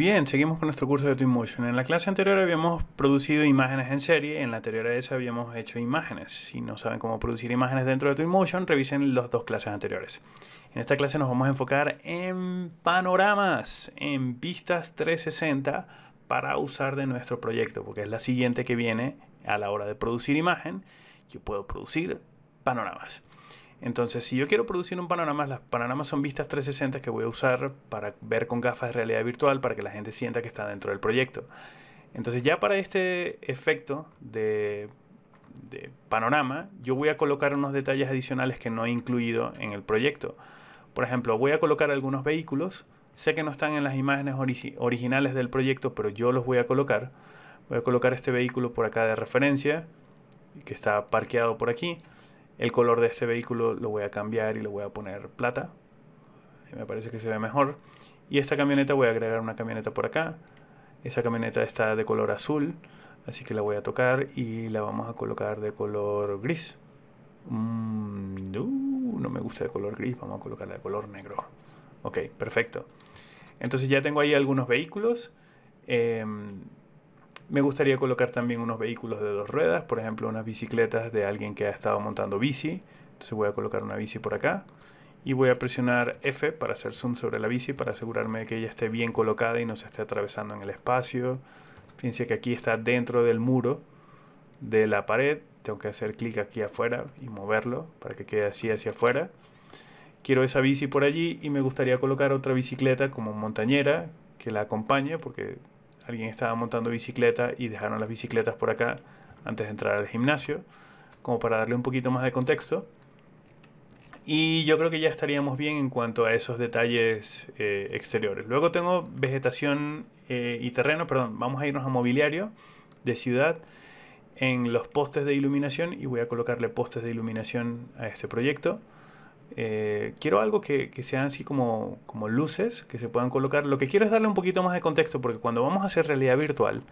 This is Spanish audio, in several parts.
bien, seguimos con nuestro curso de Twinmotion. En la clase anterior habíamos producido imágenes en serie, en la anterior a esa habíamos hecho imágenes. Si no saben cómo producir imágenes dentro de Twinmotion, revisen las dos clases anteriores. En esta clase nos vamos a enfocar en panoramas, en vistas 360 para usar de nuestro proyecto, porque es la siguiente que viene a la hora de producir imagen. Yo puedo producir panoramas. Entonces, si yo quiero producir un panorama, las panoramas son vistas 360 que voy a usar para ver con gafas de realidad virtual para que la gente sienta que está dentro del proyecto. Entonces, ya para este efecto de, panorama, yo voy a colocar unos detalles adicionales que no he incluido en el proyecto. Por ejemplo, voy a colocar algunos vehículos. Sé que no están en las imágenes originales del proyecto, pero yo los voy a colocar. Voy a colocar este vehículo por acá de referencia, que está parqueado por aquí el color de este vehículo lo voy a cambiar y lo voy a poner plata. Me parece que se ve mejor. Y esta camioneta voy a agregar una camioneta por acá. Esa camioneta está de color azul, así que la voy a tocar y la vamos a colocar de color gris. Mm, no, me gusta de color gris, vamos a colocarla de color negro. Ok, perfecto. Entonces ya tengo ahí algunos vehículos. Em, me gustaría colocar también unos vehículos de dos ruedas, por ejemplo unas bicicletas de alguien que ha estado montando bici. Entonces voy a colocar una bici por acá y voy a presionar F para hacer zoom sobre la bici para asegurarme de que ella esté bien colocada y no se esté atravesando en el espacio. Fíjense que aquí está dentro del muro de la pared. Tengo que hacer clic aquí afuera y moverlo para que quede así hacia afuera. Quiero esa bici por allí y me gustaría colocar otra bicicleta como montañera que la acompañe porque alguien estaba montando bicicleta y dejaron las bicicletas por acá antes de entrar al gimnasio, como para darle un poquito más de contexto. Y yo creo que ya estaríamos bien en cuanto a esos detalles eh, exteriores. Luego tengo vegetación eh, y terreno, perdón, vamos a irnos a mobiliario de ciudad en los postes de iluminación y voy a colocarle postes de iluminación a este proyecto. Eh, quiero algo que, sean así como, como luces que se puedan colocar. Lo que quiero es darle un poquito más de contexto porque cuando vamos a hacer realidad virtual,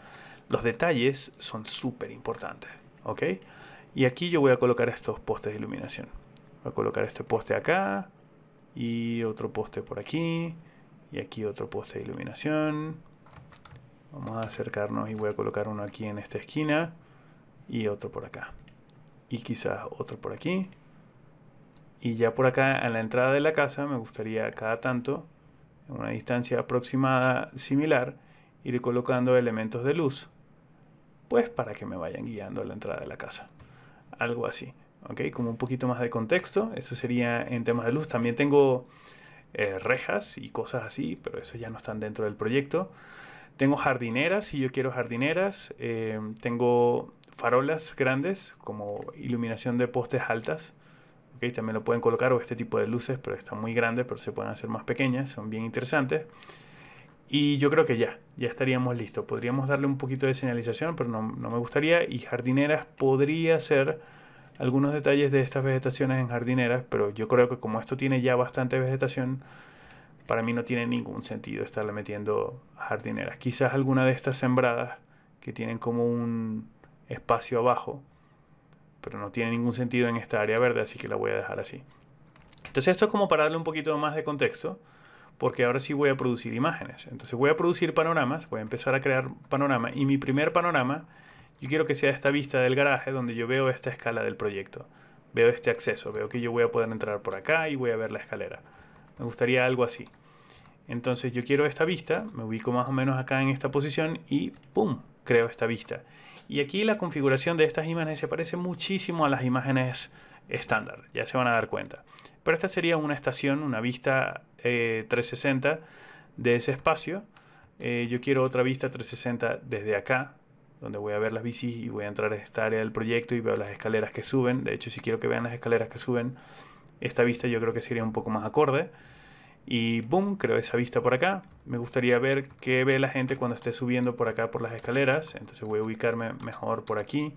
los detalles son súper importantes. ¿Ok? Y aquí yo voy a colocar estos postes de iluminación. Voy a colocar este poste acá y otro poste por aquí y aquí otro poste de iluminación. Vamos a acercarnos y voy a colocar uno aquí en esta esquina y otro por acá. Y quizás otro por aquí y ya por acá, a la entrada de la casa, me gustaría cada tanto, en una distancia aproximada similar, ir colocando elementos de luz, pues para que me vayan guiando a la entrada de la casa. Algo así, ¿ok? Como un poquito más de contexto, eso sería en temas de luz. También tengo eh, rejas y cosas así, pero eso ya no están dentro del proyecto. Tengo jardineras, si yo quiero jardineras. Eh, tengo farolas grandes como iluminación de postes altas también lo pueden colocar o este tipo de luces, pero están muy grandes, pero se pueden hacer más pequeñas, son bien interesantes. Y yo creo que ya, ya estaríamos listos. Podríamos darle un poquito de señalización, pero no, no me gustaría. Y jardineras podría ser algunos detalles de estas vegetaciones en jardineras, pero yo creo que como esto tiene ya bastante vegetación, para mí no tiene ningún sentido estarle metiendo jardineras. Quizás alguna de estas sembradas que tienen como un espacio abajo, pero no tiene ningún sentido en esta área verde, así que la voy a dejar así. Entonces esto es como para darle un poquito más de contexto, porque ahora sí voy a producir imágenes. Entonces voy a producir panoramas, voy a empezar a crear panorama, y mi primer panorama, yo quiero que sea esta vista del garaje donde yo veo esta escala del proyecto, veo este acceso, veo que yo voy a poder entrar por acá y voy a ver la escalera. Me gustaría algo así. Entonces yo quiero esta vista, me ubico más o menos acá en esta posición y ¡pum! creo esta vista. Y aquí la configuración de estas imágenes se parece muchísimo a las imágenes estándar, ya se van a dar cuenta. Pero esta sería una estación, una vista 360 eh, de ese espacio. Eh, yo quiero otra vista 360 desde acá, donde voy a ver las bicis y voy a entrar a esta área del proyecto y veo las escaleras que suben. De hecho, si quiero que vean las escaleras que suben, esta vista yo creo que sería un poco más acorde. Y boom, creo esa vista por acá. Me gustaría ver qué ve la gente cuando esté subiendo por acá por las escaleras. Entonces voy a ubicarme mejor por aquí.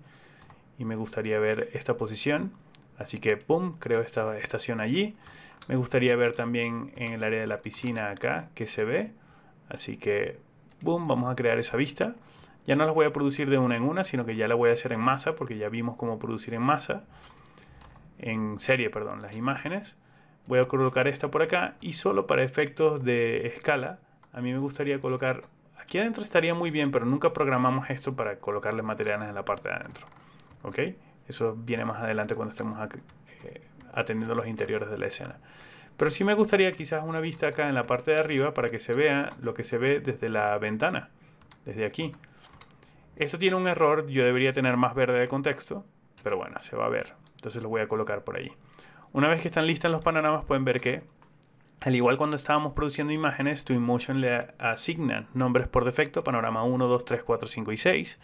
Y me gustaría ver esta posición. Así que boom, creo esta estación allí. Me gustaría ver también en el área de la piscina acá que se ve. Así que boom, vamos a crear esa vista. Ya no las voy a producir de una en una, sino que ya la voy a hacer en masa porque ya vimos cómo producir en masa. En serie, perdón, las imágenes voy a colocar esta por acá y solo para efectos de escala, a mí me gustaría colocar, aquí adentro estaría muy bien, pero nunca programamos esto para colocarle materiales en la parte de adentro, ¿ok? Eso viene más adelante cuando estemos eh, atendiendo los interiores de la escena. Pero sí me gustaría quizás una vista acá en la parte de arriba para que se vea lo que se ve desde la ventana, desde aquí. Esto tiene un error, yo debería tener más verde de contexto, pero bueno, se va a ver. Entonces lo voy a colocar por ahí. Una vez que están listas los panoramas pueden ver que, al igual cuando estábamos produciendo imágenes, Twinmotion le asignan nombres por defecto, panorama 1, 2, 3, 4, 5 y 6.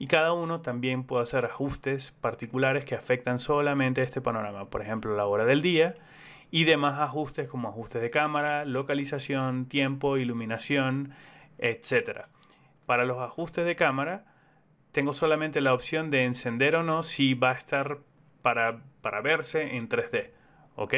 Y cada uno también puede hacer ajustes particulares que afectan solamente a este panorama, por ejemplo la hora del día y demás ajustes como ajustes de cámara, localización, tiempo, iluminación, etc. Para los ajustes de cámara, tengo solamente la opción de encender o no si va a estar para, verse en 3D. ¿Ok?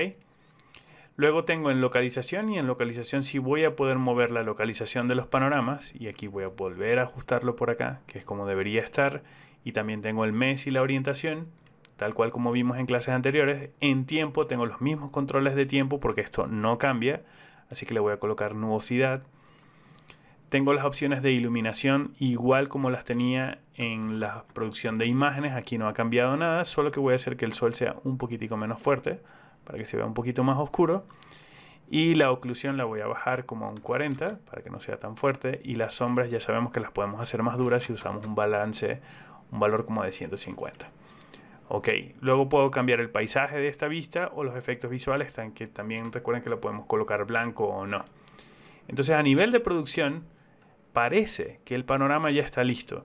Luego tengo en localización y en localización si voy a poder mover la localización de los panoramas y aquí voy a volver a ajustarlo por acá, que es como debería estar. Y también tengo el mes y la orientación, tal cual como vimos en clases anteriores. En tiempo tengo los mismos controles de tiempo porque esto no cambia, así que le voy a colocar nubosidad tengo las opciones de iluminación igual como las tenía en la producción de imágenes. Aquí no ha cambiado nada, solo que voy a hacer que el sol sea un poquitico menos fuerte para que se vea un poquito más oscuro. Y la oclusión la voy a bajar como a un 40 para que no sea tan fuerte. Y las sombras ya sabemos que las podemos hacer más duras si usamos un balance, un valor como de 150. Ok, luego puedo cambiar el paisaje de esta vista o los efectos visuales, que también recuerden que lo podemos colocar blanco o no. Entonces a nivel de producción, parece que el panorama ya está listo.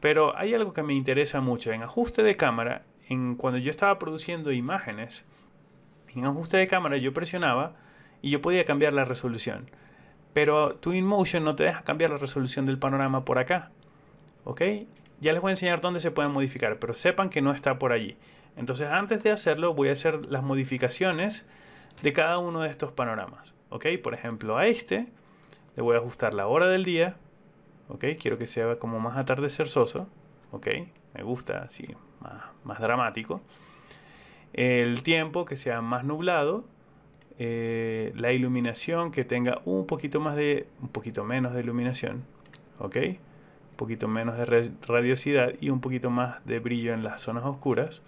Pero hay algo que me interesa mucho. En ajuste de cámara, en cuando yo estaba produciendo imágenes, en ajuste de cámara yo presionaba y yo podía cambiar la resolución. Pero Twinmotion no te deja cambiar la resolución del panorama por acá. ¿Ok? Ya les voy a enseñar dónde se pueden modificar, pero sepan que no está por allí. Entonces antes de hacerlo voy a hacer las modificaciones de cada uno de estos panoramas. ¿Ok? Por ejemplo, a este le voy a ajustar la hora del día. ¿Ok? Quiero que sea como más atardecerzoso. ¿Ok? Me gusta así, más, dramático. El tiempo que sea más nublado. Eh, la iluminación que tenga un poquito más de un poquito menos de iluminación ok un poquito menos de radiosidad y un poquito más de brillo en las zonas oscuras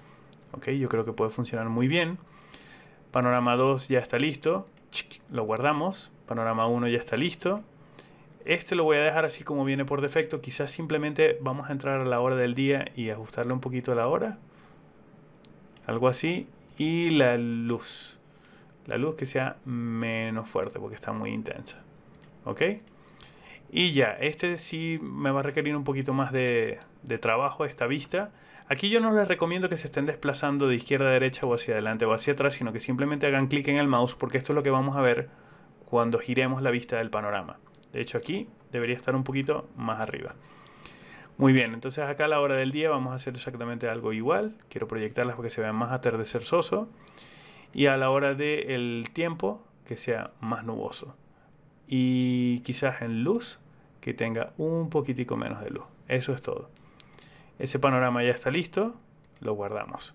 ok yo creo que puede funcionar muy bien panorama 2 ya está listo lo guardamos Panorama 1 ya está listo. Este lo voy a dejar así como viene por defecto. Quizás simplemente vamos a entrar a la hora del día y ajustarle un poquito a la hora. Algo así. Y la luz. La luz que sea menos fuerte porque está muy intensa. ¿Ok? Y ya, este sí me va a requerir un poquito más de, de trabajo esta vista. Aquí yo no les recomiendo que se estén desplazando de izquierda a derecha o hacia adelante o hacia atrás, sino que simplemente hagan clic en el mouse porque esto es lo que vamos a ver cuando giremos la vista del panorama. De hecho aquí debería estar un poquito más arriba. Muy bien, entonces acá a la hora del día vamos a hacer exactamente algo igual. Quiero proyectarlas porque se vean más atardecer soso. Y a la hora del tiempo, que sea más nuboso. Y quizás en luz, que tenga un poquitico menos de luz. Eso es todo. Ese panorama ya está listo, lo guardamos.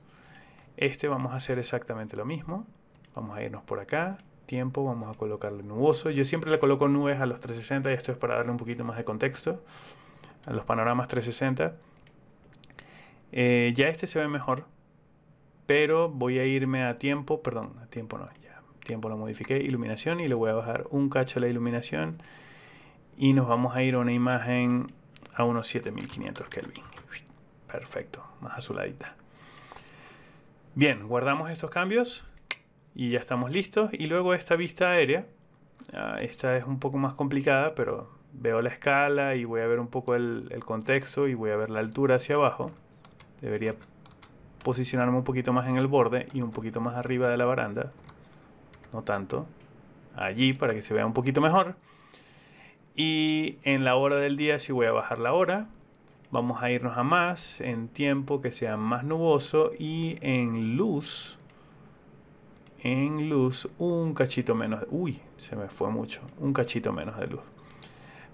Este vamos a hacer exactamente lo mismo. Vamos a irnos por acá, tiempo vamos a colocarle nuboso. Yo siempre le coloco nubes a los 360 y esto es para darle un poquito más de contexto a los panoramas 360. Eh, ya este se ve mejor, pero voy a irme a tiempo, perdón, a tiempo no, ya tiempo lo modifiqué, iluminación y le voy a bajar un cacho a la iluminación y nos vamos a ir a una imagen a unos 7500 Kelvin. Perfecto, más azuladita. Bien, guardamos estos cambios y ya estamos listos. Y luego esta vista aérea, ah, esta es un poco más complicada, pero veo la escala y voy a ver un poco el, contexto y voy a ver la altura hacia abajo. Debería posicionarme un poquito más en el borde y un poquito más arriba de la baranda. No tanto. Allí para que se vea un poquito mejor. Y en la hora del día si voy a bajar la hora. Vamos a irnos a más en tiempo que sea más nuboso y en luz en luz un cachito menos. Uy, se me fue mucho. Un cachito menos de luz.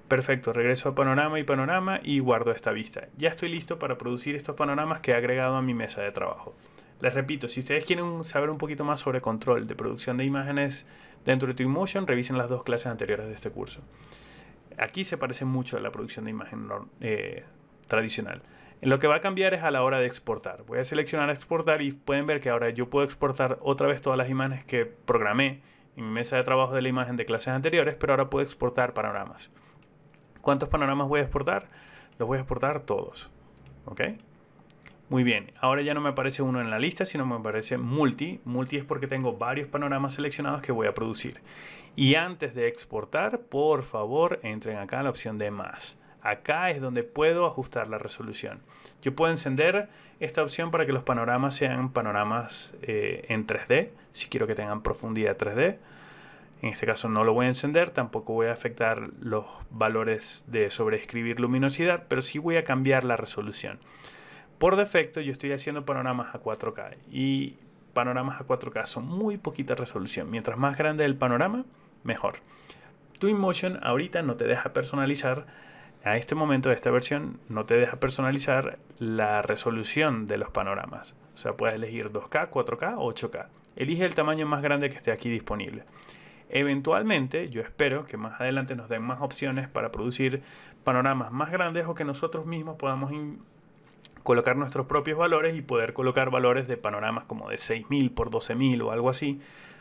Perfecto, regreso a panorama y panorama y guardo esta vista. Ya estoy listo para producir estos panoramas que he agregado a mi mesa de trabajo. Les repito, si ustedes quieren saber un poquito más sobre control de producción de imágenes dentro de Twinmotion, revisen las dos clases anteriores de este curso. Aquí se parece mucho a la producción de imagen eh, tradicional. Lo que va a cambiar es a la hora de exportar. Voy a seleccionar exportar y pueden ver que ahora yo puedo exportar otra vez todas las imágenes que programé en mi mesa de trabajo de la imagen de clases anteriores, pero ahora puedo exportar panoramas. ¿Cuántos panoramas voy a exportar? Los voy a exportar todos. ¿Ok? Muy bien, ahora ya no me aparece uno en la lista, sino me aparece multi. Multi es porque tengo varios panoramas seleccionados que voy a producir. Y antes de exportar, por favor, entren acá en la opción de más. Acá es donde puedo ajustar la resolución. Yo puedo encender esta opción para que los panoramas sean panoramas eh, en 3D, si quiero que tengan profundidad 3D. En este caso no lo voy a encender, tampoco voy a afectar los valores de sobreescribir luminosidad, pero sí voy a cambiar la resolución. Por defecto yo estoy haciendo panoramas a 4K y panoramas a 4K son muy poquita resolución. Mientras más grande el panorama, mejor. Twinmotion ahorita no te deja personalizar a este momento, de esta versión no te deja personalizar la resolución de los panoramas. O sea, puedes elegir 2K, 4K 8K. Elige el tamaño más grande que esté aquí disponible. Eventualmente, yo espero que más adelante nos den más opciones para producir panoramas más grandes o que nosotros mismos podamos colocar nuestros propios valores y poder colocar valores de panoramas como de 6000 por 12000 o algo así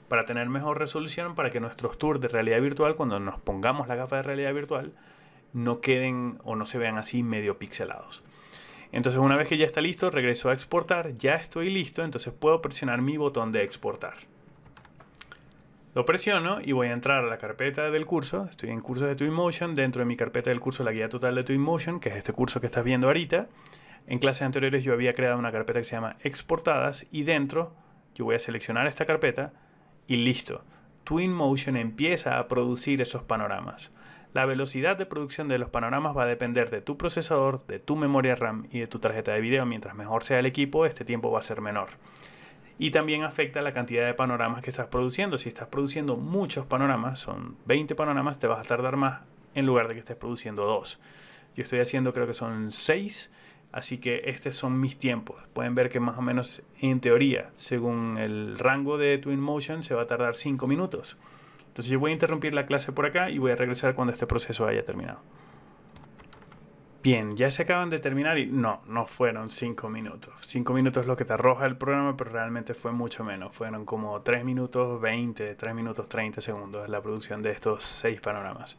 para tener mejor resolución para que nuestros tours de realidad virtual, cuando nos pongamos la gafa de realidad virtual, no queden o no se vean así medio pixelados. Entonces una vez que ya está listo, regreso a exportar, ya estoy listo, entonces puedo presionar mi botón de exportar. Lo presiono y voy a entrar a la carpeta del curso, estoy en cursos de Twinmotion, dentro de mi carpeta del curso la guía total de Twinmotion, que es este curso que estás viendo ahorita. En clases anteriores yo había creado una carpeta que se llama exportadas y dentro yo voy a seleccionar esta carpeta y listo. Twinmotion empieza a producir esos panoramas. La velocidad de producción de los panoramas va a depender de tu procesador, de tu memoria RAM y de tu tarjeta de video. Mientras mejor sea el equipo, este tiempo va a ser menor. Y también afecta la cantidad de panoramas que estás produciendo. Si estás produciendo muchos panoramas, son 20 panoramas, te vas a tardar más en lugar de que estés produciendo dos. Yo estoy haciendo creo que son 6, así que estos son mis tiempos. Pueden ver que más o menos en teoría, según el rango de Twinmotion, se va a tardar 5 minutos. Entonces yo voy a interrumpir la clase por acá y voy a regresar cuando este proceso haya terminado. Bien, ya se acaban de terminar y no, no fueron 5 minutos. 5 minutos es lo que te arroja el programa, pero realmente fue mucho menos. Fueron como 3 minutos 20, 3 minutos 30 segundos la producción de estos 6 panoramas.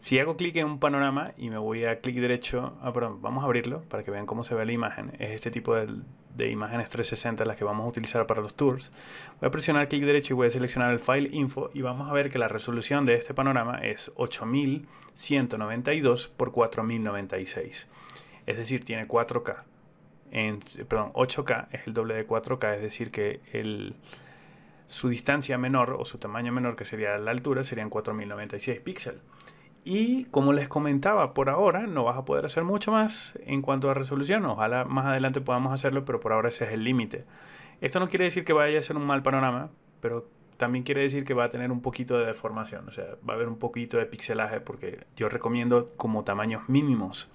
Si hago clic en un panorama y me voy a clic derecho, ah, perdón, vamos a abrirlo para que vean cómo se ve la imagen. Es este tipo de, de imágenes 360 las que vamos a utilizar para los tours, voy a presionar clic derecho y voy a seleccionar el file info y vamos a ver que la resolución de este panorama es 8192 por 4096. Es decir, tiene 4K. En, perdón, 8K es el doble de 4K, es decir que el, su distancia menor o su tamaño menor, que sería la altura, serían 4096 píxeles. Y como les comentaba, por ahora no vas a poder hacer mucho más en cuanto a resolución. Ojalá más adelante podamos hacerlo, pero por ahora ese es el límite. Esto no quiere decir que vaya a ser un mal panorama, pero también quiere decir que va a tener un poquito de deformación, o sea, va a haber un poquito de pixelaje porque yo recomiendo como tamaños mínimos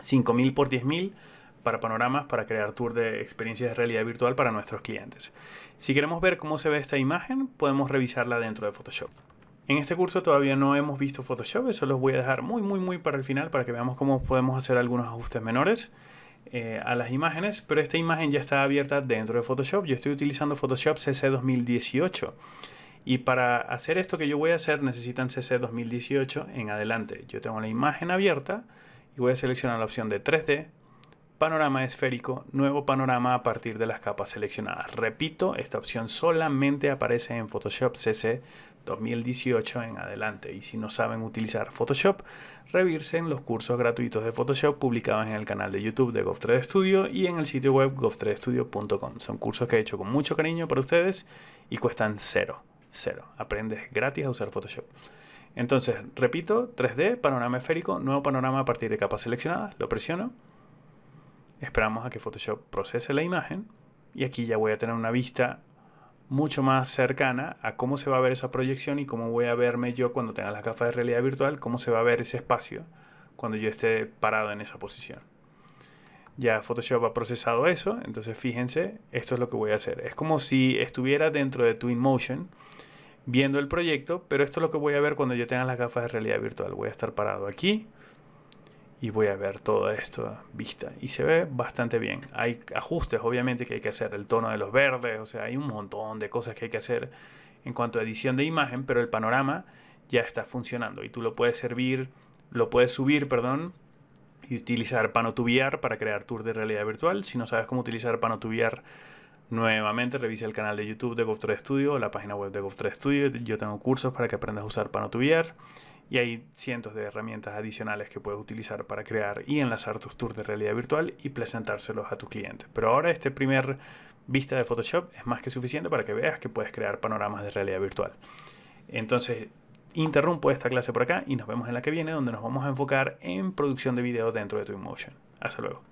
5000 por 10000 para panoramas para crear tour de experiencias de realidad virtual para nuestros clientes. Si queremos ver cómo se ve esta imagen, podemos revisarla dentro de Photoshop. En este curso todavía no hemos visto Photoshop, eso los voy a dejar muy muy muy para el final para que veamos cómo podemos hacer algunos ajustes menores eh, a las imágenes, pero esta imagen ya está abierta dentro de Photoshop, yo estoy utilizando Photoshop CC 2018 y para hacer esto que yo voy a hacer necesitan CC 2018 en adelante. Yo tengo la imagen abierta y voy a seleccionar la opción de 3D, panorama esférico, nuevo panorama a partir de las capas seleccionadas. Repito, esta opción solamente aparece en Photoshop CC 2018 en adelante. Y si no saben utilizar Photoshop, revisen los cursos gratuitos de Photoshop publicados en el canal de YouTube de Gov3 Studio y en el sitio web gov3studio.com. Son cursos que he hecho con mucho cariño para ustedes y cuestan cero, cero. Aprendes gratis a usar Photoshop. Entonces, repito, 3D, panorama esférico, nuevo panorama a partir de capas seleccionadas, lo presiono. Esperamos a que Photoshop procese la imagen y aquí ya voy a tener una vista mucho más cercana a cómo se va a ver esa proyección y cómo voy a verme yo cuando tenga las gafas de realidad virtual, cómo se va a ver ese espacio cuando yo esté parado en esa posición. Ya Photoshop ha procesado eso, entonces fíjense, esto es lo que voy a hacer. Es como si estuviera dentro de Twinmotion viendo el proyecto, pero esto es lo que voy a ver cuando yo tenga las gafas de realidad virtual. Voy a estar parado aquí, y voy a ver todo esto vista. Y se ve bastante bien. Hay ajustes, obviamente, que hay que hacer. El tono de los verdes, o sea, hay un montón de cosas que hay que hacer en cuanto a edición de imagen, pero el panorama ya está funcionando y tú lo puedes servir, lo puedes subir, perdón, y utilizar Panotubiar para crear tour de realidad virtual. Si no sabes cómo utilizar Panotubiar, nuevamente revisa el canal de YouTube de gov Studio la página web de gov Studio. Yo tengo cursos para que aprendas a usar PanotuBear y hay cientos de herramientas adicionales que puedes utilizar para crear y enlazar tus tours de realidad virtual y presentárselos a tu cliente. Pero ahora este primer vista de Photoshop es más que suficiente para que veas que puedes crear panoramas de realidad virtual. Entonces, interrumpo esta clase por acá y nos vemos en la que viene donde nos vamos a enfocar en producción de video dentro de tu Hasta luego.